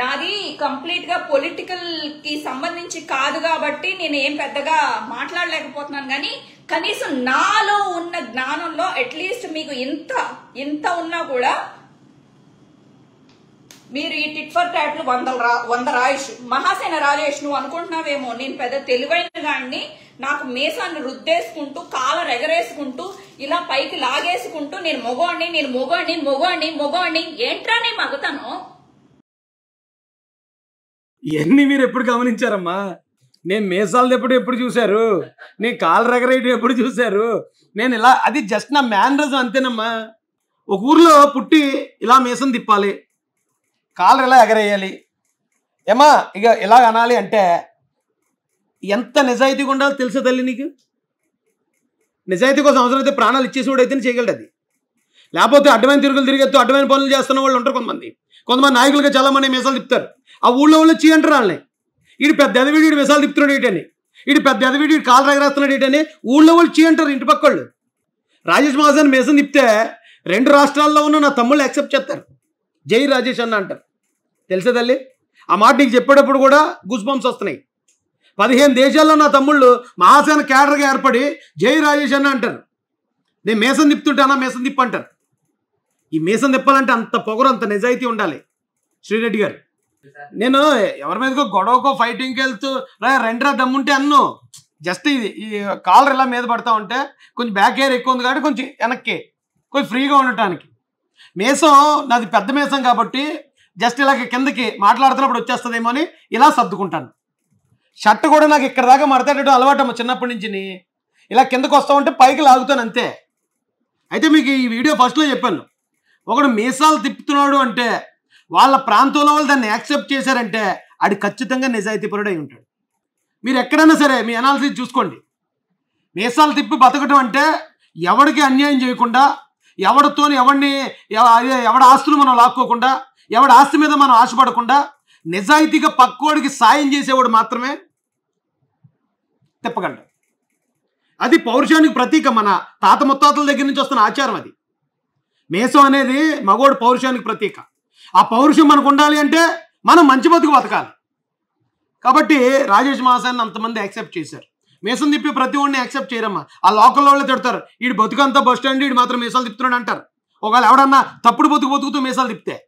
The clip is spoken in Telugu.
నాది కంప్లీట్ గా పొలిటికల్ కి సంబంధించి కాదు కాబట్టి నేను ఏం పెద్దగా మాట్లాడలేకపోతున్నాను కానీ కనీసం నాలో ఉన్న జ్ఞానంలో అట్లీస్ట్ మీకు ఇంత ఇంత ఉన్నా కూడా మీరు ఈ టిట్ ఫర్ ట్యాట్లు వందల వంద రాయచ్చు మహాసేన రాజేష్ నువ్వు అనుకుంటున్నావేమో నేను పెద్ద తెలివైన గాడిని నాకు మీసాన్ని రుద్దేసుకుంటూ కాల రెగరేసుకుంటూ ఇలా పైకి లాగేసుకుంటూ నేను మొగోండి నేను మొగోండి మొగోండి మొగోండి ఏంట్రా నేను మగుతాను ఇవన్నీ మీరు ఎప్పుడు గమనించారమ్మా నేను మీసాలు ఎప్పుడు ఎప్పుడు చూశారు నేను కాలు రగరేయటం ఎప్పుడు చూశారు నేను ఇలా అది జస్ట్ నా మ్యానరిజం అంతేనమ్మా ఒక ఊర్లో పుట్టి ఇలా మీసం తిప్పాలి కాలు ఇలా ఎగరేయాలి ఏమా ఇక ఇలా అనాలి అంటే ఎంత నిజాయితీగా ఉండాలో తెలుసా తల్లి నీకు నిజాయితీ కోసం అవసరమైతే అయితే ప్రాణాలు కూడా అయితేనే చేయగలడు అది లేకపోతే అడ్డమైన తిరుగులు తిరిగేస్తూ అడ్డమైన పనులు చేస్తున్న వాళ్ళు ఉంటారు కొంతమంది కొంతమంది నాయకులుగా చాలామంది మీసాలు తిప్పుతారు ఆ ఊళ్ళో వాళ్ళు చీ అంటారు వాళ్ళని ఇటు పెద్ద ఎదవిడి విసాలు తిప్పుతున్నాడు ఏంటని ఇటు పెద్ద ఎదవిడి కాలు రగరేస్తున్నాడు ఏంటని ఊళ్ళో వాళ్ళు చీ అంటారు ఇంటి పక్క వాళ్ళు రాజేష్ మహాజన్ మేసం తిప్పితే రెండు రాష్ట్రాల్లో ఉన్న నా తమ్ముళ్ళు యాక్సెప్ట్ చేస్తారు జై రాజేష్ అన్న అంటారు తెలుసా తల్లి ఆ మాట నీకు చెప్పేటప్పుడు కూడా గుజ్ బంప్స్ వస్తున్నాయి పదిహేను దేశాల్లో నా తమ్ముళ్ళు మహాసేన క్యాడర్గా ఏర్పడి జై రాజేష్ అన్న అంటారు నేను మేసం తిప్పుతుంటానా మేసం తిప్పు అంటారు ఈ మేసం తిప్పాలంటే అంత పొగరు అంత నిజాయితీ ఉండాలి శ్రీరెడ్డి గారు నేను ఎవరి మీదకో గొడవకో ఫైటింగ్కి వెళ్తూ రెండరా దమ్ముంటే అన్ను జస్ట్ ఇది ఈ కాలర్ ఇలా మీద పడతా ఉంటే కొంచెం బ్యాక్ ఎయిర్ ఎక్కువ ఉంది కాబట్టి కొంచెం వెనక్కి కొంచెం ఫ్రీగా ఉండటానికి మేసం నాది పెద్ద మేసం కాబట్టి జస్ట్ ఇలాగ కిందకి మాట్లాడుతున్నప్పుడు వచ్చేస్తుందేమో అని ఇలా సర్దుకుంటాను షర్ట్ కూడా నాకు ఇక్కడ దాకా మడతాడటం అలవాటమ్మ చిన్నప్పటి నుంచి ఇలా కిందకు వస్తూ ఉంటే పైకి లాగుతాను అంతే అయితే మీకు ఈ వీడియో ఫస్ట్లో చెప్పాను ఒకడు మీసాలు తిప్పుతున్నాడు అంటే వాళ్ళ ప్రాంతంలో వాళ్ళు దాన్ని యాక్సెప్ట్ చేశారంటే అది ఖచ్చితంగా నిజాయితీ అయి ఉంటాడు మీరు ఎక్కడైనా సరే మీ అనాలిసిస్ చూసుకోండి మీసాలు తిప్పి బతకడం అంటే ఎవడికి అన్యాయం చేయకుండా ఎవడితో ఎవడిని ఎవడ ఆస్తులు మనం లాక్కోకుండా ఎవడి ఆస్తి మీద మనం ఆశపడకుండా నిజాయితీగా పక్కోడికి సాయం చేసేవాడు మాత్రమే తిప్పగలడు అది పౌరుషానికి ప్రతీక మన తాత ముత్తాతల దగ్గర నుంచి వస్తున్న ఆచారం అది మేసం అనేది మగోడు పౌరుషానికి ప్రతీక ఆ పౌరుషం మనకు ఉండాలి అంటే మనం మంచి బతుకు బతకాలి కాబట్టి రాజేష్ మాసాన్ని అంతమంది యాక్సెప్ట్ చేశారు మీసం తిప్పి ప్రతి ఒడిని యాక్సెప్ట్ చేయరమ్మా ఆ లోకల్ వాళ్ళు తిడతారు వీడు బతుకంతా బస్ స్టాండ్ వీడు మాత్రం మీసాలు తిప్పుతున్నాడు అంటారు ఒకవేళ ఎవడన్నా తప్పుడు బతుకు బతుకుతూ మీసాలు తిప్పితే